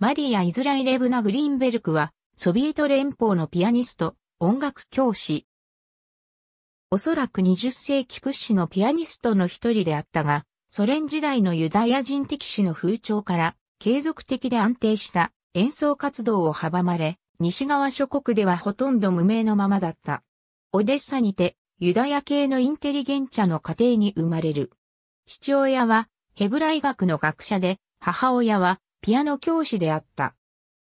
マリア・イズライレブナ・グリーンベルクは、ソビエト連邦のピアニスト、音楽教師。おそらく20世紀屈指のピアニストの一人であったが、ソ連時代のユダヤ人的士の風潮から、継続的で安定した演奏活動を阻まれ、西側諸国ではほとんど無名のままだった。オデッサにて、ユダヤ系のインテリゲンチャの家庭に生まれる。父親は、ヘブライ学の学者で、母親は、ピアノ教師であった。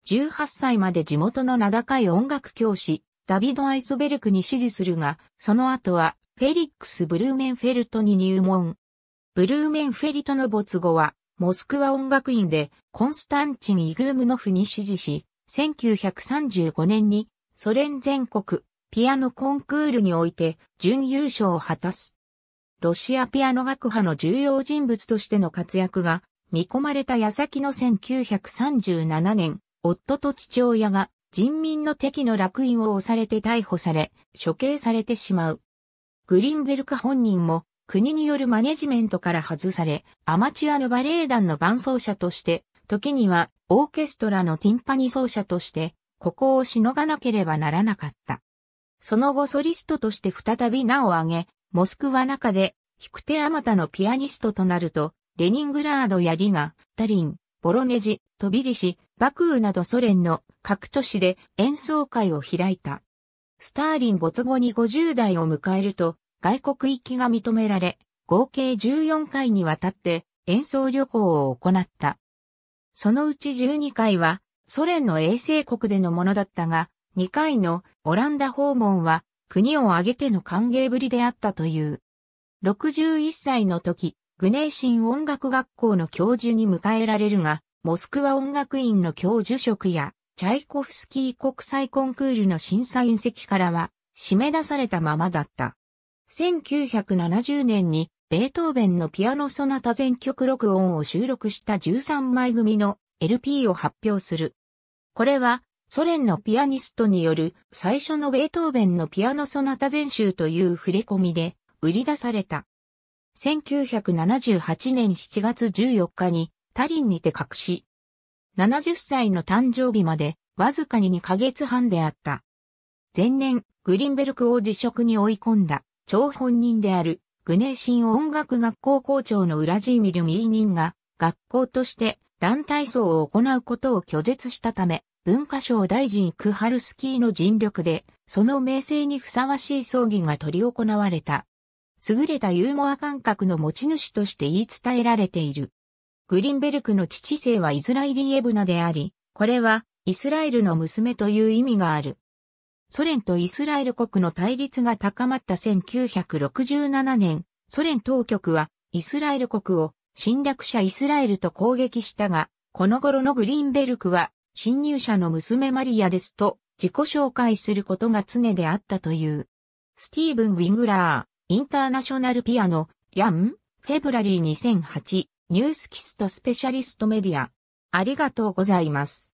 18歳まで地元の名高い音楽教師、ダビド・アイスベルクに支持するが、その後は、フェリックス・ブルーメンフェルトに入門。ブルーメンフェリトの没後は、モスクワ音楽院で、コンスタンチン・イグームノフに支持し、1935年に、ソ連全国、ピアノコンクールにおいて、準優勝を果たす。ロシアピアノ学派の重要人物としての活躍が見込まれた矢先の1937年、夫と父親が人民の敵の烙印を押されて逮捕され、処刑されてしまう。グリンベルク本人も国によるマネジメントから外され、アマチュアのバレエ団の伴奏者として、時にはオーケストラのティンパニ奏者として、ここをしのがなければならなかった。その後ソリストとして再び名を挙げ、モスクワ中で、引く手あまたのピアニストとなると、レニングラードやリガ、タリン、ボロネジ、トビリシ、バクーなどソ連の各都市で演奏会を開いた。スターリン没後に50代を迎えると外国行きが認められ、合計14回にわたって演奏旅行を行った。そのうち12回はソ連の衛星国でのものだったが、2回のオランダ訪問は国を挙げての歓迎ぶりであったという。61歳の時、グネーシン音楽学校の教授に迎えられるが、モスクワ音楽院の教授職や、チャイコフスキー国際コンクールの審査員席からは、締め出されたままだった。1970年に、ベートーベンのピアノソナタ全曲録音を収録した13枚組の LP を発表する。これは、ソ連のピアニストによる最初のベートーベンのピアノソナタ全集という触れ込みで売り出された。1978年7月14日にタリンにて隠し、70歳の誕生日までわずかに2ヶ月半であった。前年、グリンベルクを辞職に追い込んだ、張本人である、グネーシン音楽学校校長のウラジーミル・ミーニンが、学校として団体葬を行うことを拒絶したため、文化省大臣クハルスキーの尽力で、その名声にふさわしい葬儀が取り行われた。優れたユーモア感覚の持ち主として言い伝えられている。グリンベルクの父性はイズライリエブナであり、これはイスラエルの娘という意味がある。ソ連とイスラエル国の対立が高まった1967年、ソ連当局はイスラエル国を侵略者イスラエルと攻撃したが、この頃のグリーンベルクは侵入者の娘マリアですと自己紹介することが常であったという。スティーブン・ウィングラー。インターナショナルピアノ、ヤン、フェブラリー2008、ニュースキストスペシャリストメディア。ありがとうございます。